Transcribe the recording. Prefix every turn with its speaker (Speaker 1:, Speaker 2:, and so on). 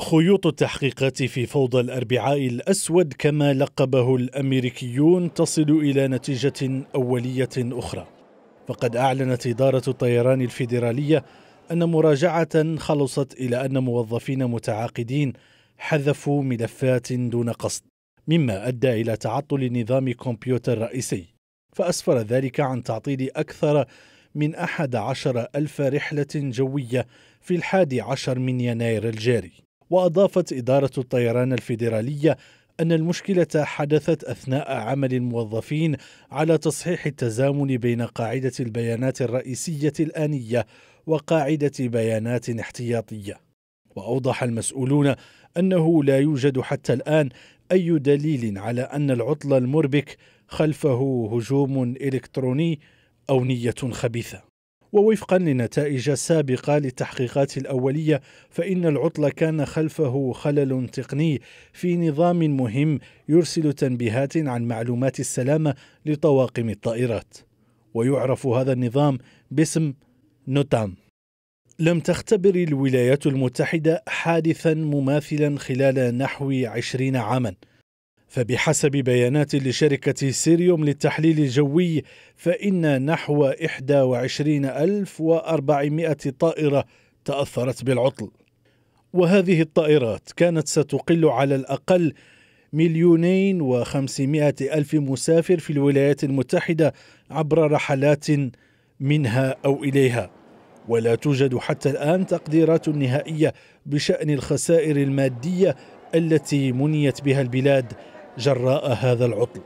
Speaker 1: خيوط التحقيقات في فوضى الأربعاء الأسود كما لقبه الأمريكيون تصل إلى نتيجة أولية أخرى فقد أعلنت إدارة الطيران الفيدرالية أن مراجعة خلصت إلى أن موظفين متعاقدين حذفوا ملفات دون قصد مما أدى إلى تعطل نظام كمبيوتر رئيسي فأسفر ذلك عن تعطيل أكثر من أحد عشر ألف رحلة جوية في الحادي عشر من يناير الجاري وأضافت إدارة الطيران الفيدرالية أن المشكلة حدثت أثناء عمل الموظفين على تصحيح التزامن بين قاعدة البيانات الرئيسية الآنية وقاعدة بيانات احتياطية. وأوضح المسؤولون أنه لا يوجد حتى الآن أي دليل على أن العطل المربك خلفه هجوم إلكتروني أو نية خبيثة. ووفقا لنتائج سابقة للتحقيقات الأولية فإن العطل كان خلفه خلل تقني في نظام مهم يرسل تنبيهات عن معلومات السلامة لطواقم الطائرات ويعرف هذا النظام باسم نوتام لم تختبر الولايات المتحدة حادثا مماثلا خلال نحو عشرين عاما فبحسب بيانات لشركة سيريوم للتحليل الجوي فإن نحو 21400 طائرة تأثرت بالعطل وهذه الطائرات كانت ستقل على الأقل مليونين وخمسمائة ألف مسافر في الولايات المتحدة عبر رحلات منها أو إليها ولا توجد حتى الآن تقديرات نهائية بشأن الخسائر المادية التي منيت بها البلاد جراء هذا العطل